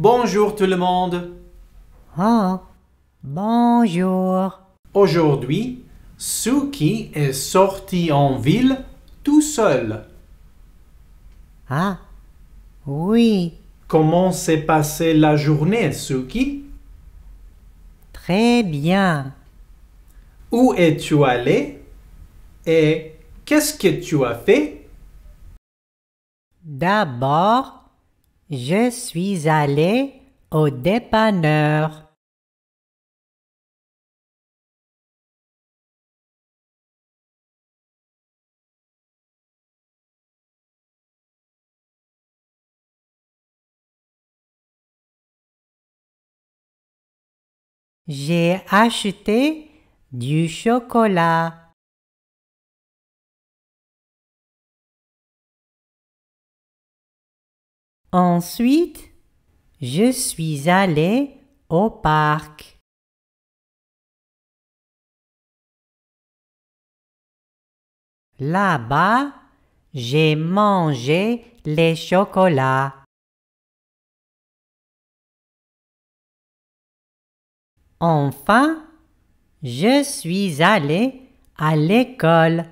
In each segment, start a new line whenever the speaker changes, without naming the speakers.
Bonjour tout le monde.
Oh, bonjour.
Aujourd'hui, Suki est sorti en ville tout seul. Ah, oui. Comment s'est passée la journée, Suki
Très bien. Où es-tu allé et qu'est-ce que tu as fait D'abord,
je suis allé au dépanneur. J'ai acheté du chocolat. Ensuite, je suis allé au parc. Là-bas, j'ai mangé les chocolats. Enfin, je suis allé à l'école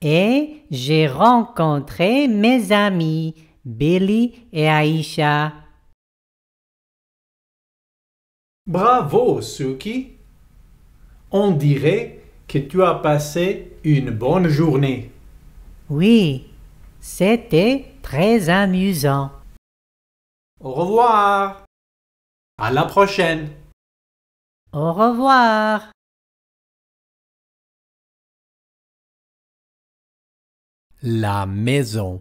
et j'ai rencontré mes amis. Billy et Aisha. Bravo,
Suki. On dirait que tu as passé une bonne journée.
Oui, c'était très amusant.
Au revoir. À la prochaine. Au revoir. La maison.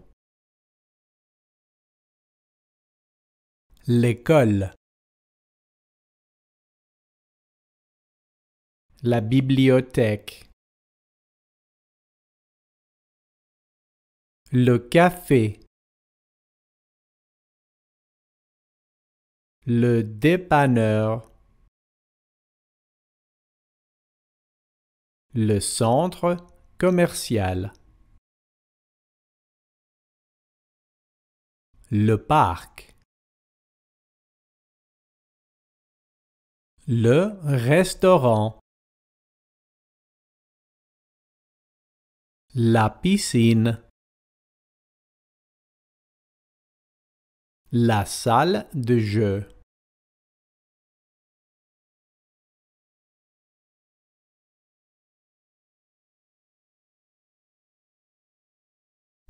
L'école. La bibliothèque. Le café. Le dépanneur. Le centre commercial. Le parc. Le restaurant. La piscine. La salle de jeu.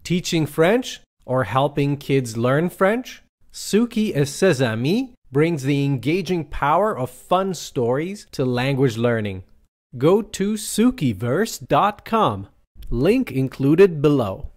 Teaching French or helping kids learn
French? Suki et ses amis brings the engaging power of fun stories to language learning. Go to sukiverse.com. Link included below.